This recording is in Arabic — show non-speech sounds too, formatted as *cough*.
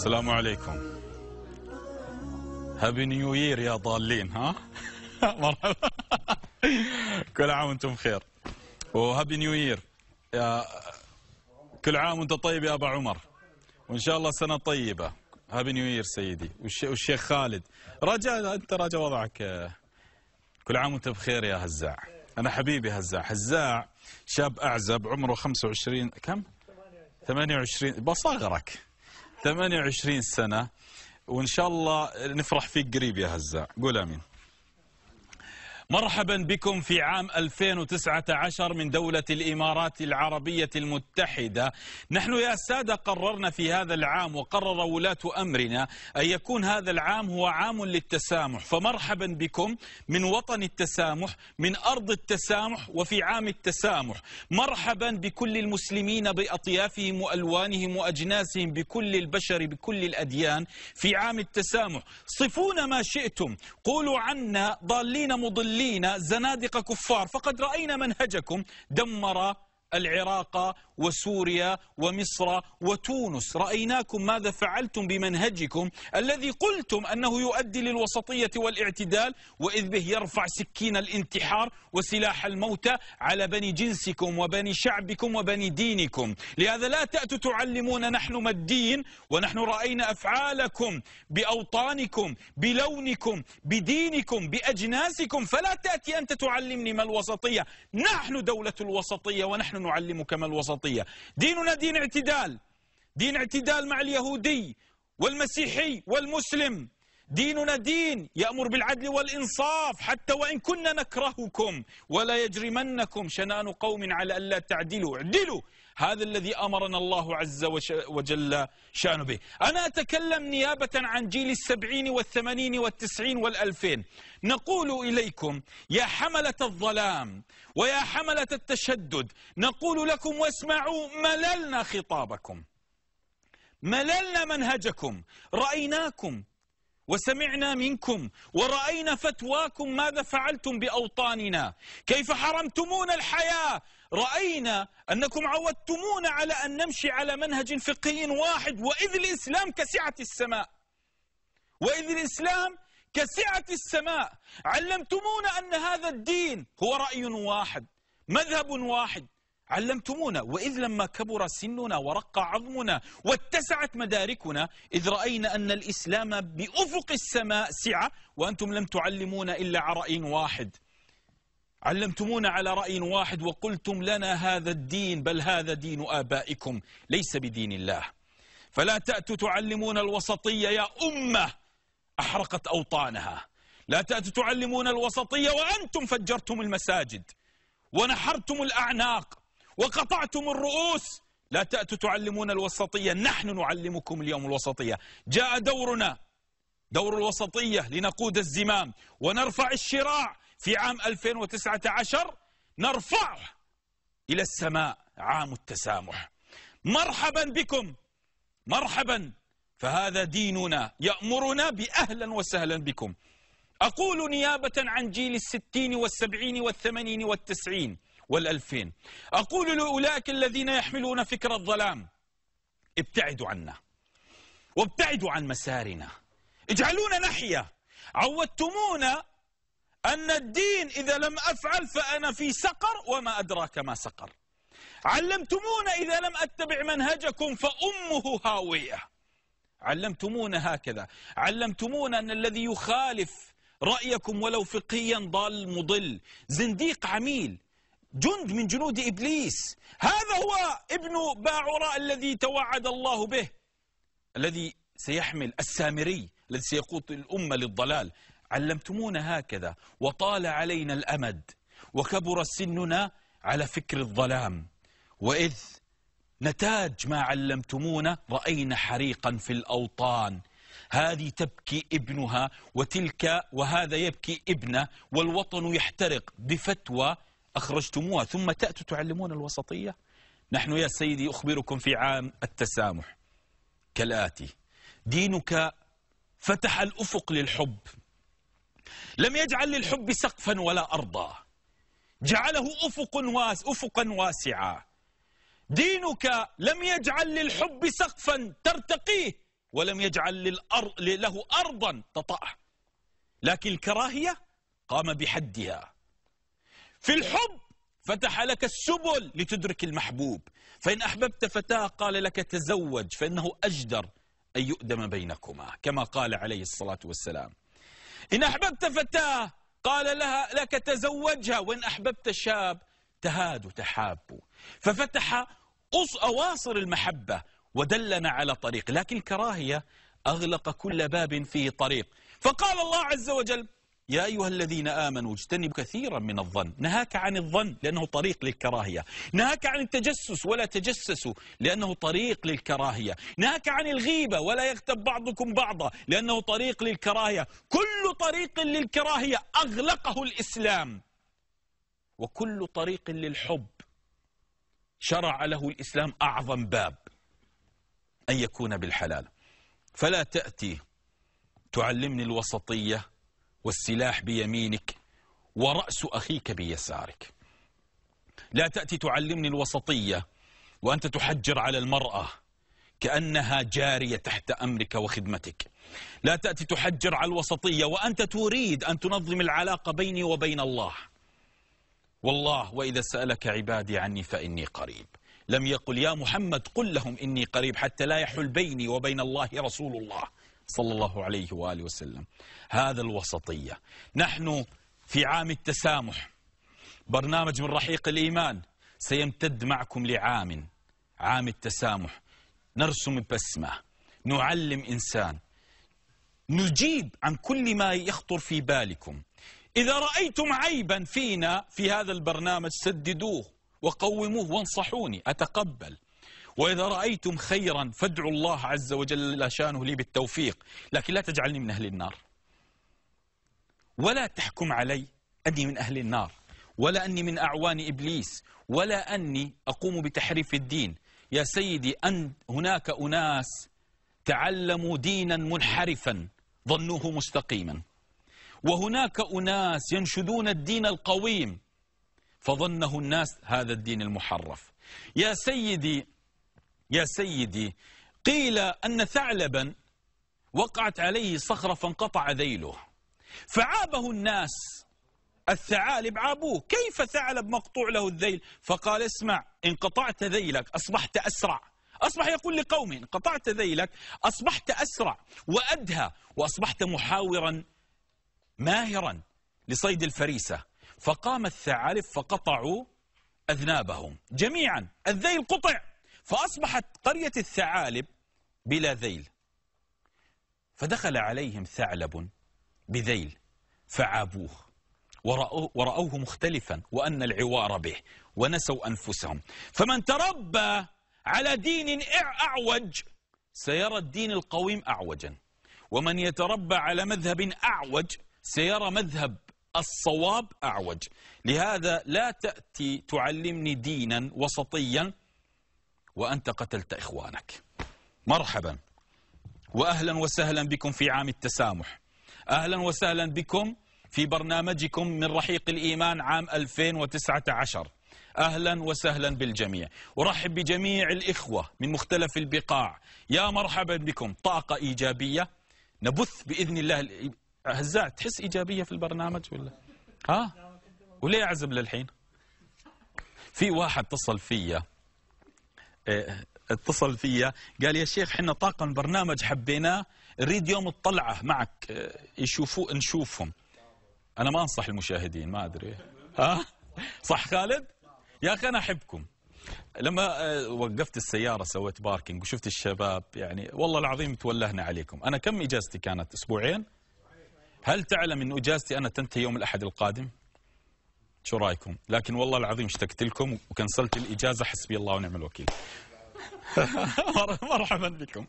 السلام عليكم هابي نيو يير يا ضالين ها *laughs* مرحبا كل عام وانتم بخير وهابي نيو يير يا كل عام وانت طيب يا ابا عمر وان شاء الله سنه طيبه هابي نيو يير سيدي والشيخ خالد رجاء انت رجاء وضعك كل عام وانت بخير يا هزاع انا حبيبي هزاع هزاع شاب اعزب عمره 25 كم 28 بصغرك 28 سنة وإن شاء الله نفرح فيك قريب يا هزاع قول أمين مرحبا بكم في عام 2019 من دولة الإمارات العربية المتحدة نحن يا سادة قررنا في هذا العام وقرر ولاة أمرنا أن يكون هذا العام هو عام للتسامح فمرحبا بكم من وطن التسامح من أرض التسامح وفي عام التسامح مرحبا بكل المسلمين بأطيافهم وألوانهم وأجناسهم بكل البشر بكل الأديان في عام التسامح صفونا ما شئتم قولوا عنا ضالين مضلين مضلين زنادق كفار فقد رأينا منهجكم دمر العراق وسوريا ومصر وتونس رأيناكم ماذا فعلتم بمنهجكم الذي قلتم أنه يؤدي للوسطية والاعتدال وإذ به يرفع سكين الانتحار وسلاح الموتى على بني جنسكم وبني شعبكم وبني دينكم لهذا لا تأتوا تعلمون نحن ما الدين ونحن رأينا أفعالكم بأوطانكم بلونكم بدينكم بأجناسكم فلا تأتي أنت تعلمني ما الوسطية نحن دولة الوسطية ونحن نعلمك ما الوسطية الوسطية ديننا دين اعتدال دين اعتدال مع اليهودي والمسيحي والمسلم ديننا دين يأمر بالعدل والإنصاف حتى وإن كنا نكرهكم ولا يجرمنكم شنان قوم على ألا تعدلوا اعدلوا هذا الذي أمرنا الله عز وجل شأنه به أنا أتكلم نيابة عن جيل السبعين والثمانين والتسعين والألفين نقول إليكم يا حملة الظلام ويا حملة التشدد نقول لكم واسمعوا مللنا خطابكم مللنا منهجكم رأيناكم وسمعنا منكم ورأينا فتواكم ماذا فعلتم بأوطاننا كيف حرمتمونا الحياة رأينا أنكم عودتمونا على أن نمشي على منهج فقهي واحد وإذ الإسلام كسعة السماء وإذ الإسلام كسعة السماء علمتمونا أن هذا الدين هو رأي واحد مذهب واحد علمتمونا وإذ لما كبر سننا ورق عظمنا واتسعت مداركنا إذ رأينا أن الإسلام بأفق السماء سعة وأنتم لم تعلمونا إلا على رأي واحد علمتمونا على رأي واحد وقلتم لنا هذا الدين بل هذا دين آبائكم ليس بدين الله فلا تأتوا تعلمون الوسطية يا أمة أحرقت أوطانها لا تأتوا تعلمون الوسطية وأنتم فجرتم المساجد ونحرتم الأعناق وقطعتم الرؤوس لا تأتوا تعلمون الوسطية نحن نعلمكم اليوم الوسطية جاء دورنا دور الوسطية لنقود الزمام ونرفع الشراع في عام 2019 نرفعه إلى السماء عام التسامح مرحبا بكم مرحبا فهذا ديننا يأمرنا بأهلا وسهلا بكم أقول نيابة عن جيل الستين والسبعين والثمانين والتسعين والألفين أقول لأولئك الذين يحملون فكر الظلام ابتعدوا عنا وابتعدوا عن مسارنا اجعلونا نحيا عودتمونا أن الدين إذا لم أفعل فأنا في سقر وما أدراك ما سقر علمتمونا إذا لم أتبع منهجكم فأمه هاوية علمتمونا هكذا علمتمونا أن الذي يخالف رأيكم ولو فقهيا ضال مضل زنديق عميل جند من جنود إبليس هذا هو ابن باعوراء الذي توعد الله به الذي سيحمل السامري الذي سيقود الأمة للضلال علمتمونا هكذا وطال علينا الأمد وكبر سننا على فكر الظلام وإذ نتاج ما علمتمونا رأينا حريقا في الأوطان هذه تبكي ابنها وتلك وهذا يبكي ابنه والوطن يحترق بفتوى أخرجتموها ثم تأتوا تعلمون الوسطية نحن يا سيدي أخبركم في عام التسامح كالآتي دينك فتح الأفق للحب لم يجعل للحب سقفا ولا أرضا جعله أفق واس أفقا واسعا دينك لم يجعل للحب سقفا ترتقيه ولم يجعل للأر... له أرضا تطأه لكن الكراهية قام بحدها في الحب فتح لك السبل لتدرك المحبوب فإن أحببت فتاة قال لك تزوج فإنه أجدر أن يؤدم بينكما كما قال عليه الصلاة والسلام إن أحببت فتاة قال لها لك تزوجها وإن أحببت شاب تهاد تحاب ففتح أواصر المحبة ودلنا على طريق لكن الكراهية أغلق كل باب فيه طريق فقال الله عز وجل يا أيها الذين آمنوا اجتنبوا كثيرا من الظن نهاك عن الظن لأنه طريق للكراهية نهاك عن التجسس ولا تجسسوا لأنه طريق للكراهية نهاك عن الغيبة ولا يغتب بعضكم بعضا لأنه طريق للكراهية كل طريق للكراهية أغلقه الإسلام وكل طريق للحب شرع له الإسلام أعظم باب أن يكون بالحلال فلا تأتي تعلمني الوسطية والسلاح بيمينك ورأس أخيك بيسارك لا تأتي تعلمني الوسطية وأنت تحجر على المرأة كأنها جارية تحت أمرك وخدمتك لا تأتي تحجر على الوسطية وأنت تريد أن تنظم العلاقة بيني وبين الله والله وإذا سألك عبادي عني فإني قريب لم يقل يا محمد قل لهم إني قريب حتى لا يحل بيني وبين الله رسول الله صلى الله عليه وآله وسلم هذا الوسطية نحن في عام التسامح برنامج من رحيق الإيمان سيمتد معكم لعام عام التسامح نرسم بسمة نعلم إنسان نجيب عن كل ما يخطر في بالكم إذا رأيتم عيبا فينا في هذا البرنامج سددوه وقوموه وانصحوني أتقبل وإذا رأيتم خيرا فادعوا الله عز وجل شانه لي بالتوفيق لكن لا تجعلني من أهل النار ولا تحكم علي أني من أهل النار ولا أني من أعوان إبليس ولا أني أقوم بتحريف الدين يا سيدي أن هناك أناس تعلموا دينا منحرفا ظنوه مستقيما وهناك أناس ينشدون الدين القويم فظنه الناس هذا الدين المحرف يا سيدي يا سيدي قيل أن ثعلبا وقعت عليه صخرة فانقطع ذيله فعابه الناس الثعالب عابوه كيف ثعلب مقطوع له الذيل فقال اسمع إن قطعت ذيلك أصبحت أسرع أصبح يقول لقومه إن قطعت ذيلك أصبحت أسرع وأدهى وأصبحت محاورا ماهرا لصيد الفريسة فقام الثعالب فقطعوا أذنابهم جميعا الذيل قطع فأصبحت قرية الثعالب بلا ذيل فدخل عليهم ثعلب بذيل فعابوه ورأوه, مختلفا وأن العوار به ونسوا أنفسهم فمن تربى على دين أعوج سيرى الدين القويم أعوجا ومن يتربى على مذهب أعوج سيرى مذهب الصواب أعوج لهذا لا تأتي تعلمني دينا وسطيا وأنت قتلت إخوانك مرحبا وأهلا وسهلا بكم في عام التسامح أهلا وسهلا بكم في برنامجكم من رحيق الإيمان عام 2019 أهلا وسهلا بالجميع أرحب بجميع الإخوة من مختلف البقاع يا مرحبا بكم طاقة إيجابية نبث بإذن الله هزاع تحس إيجابية في البرنامج ولا ها وليه أعزب للحين في واحد اتصل فيا آه، اتصل فيا قال يا شيخ احنا طاقم برنامج حبيناه نريد يوم الطلعه معك آه، يشوفوا نشوفهم انا ما انصح المشاهدين ما ادري ها صح خالد يا اخي انا احبكم لما آه، وقفت السياره سويت باركينج وشفت الشباب يعني والله العظيم تولهنا عليكم انا كم اجازتي كانت اسبوعين هل تعلم ان اجازتي انا تنتهي يوم الاحد القادم شو رايكم لكن والله العظيم اشتقت لكم وكنسلت الاجازه حسبي الله ونعم الوكيل *laughs* مرحبا بكم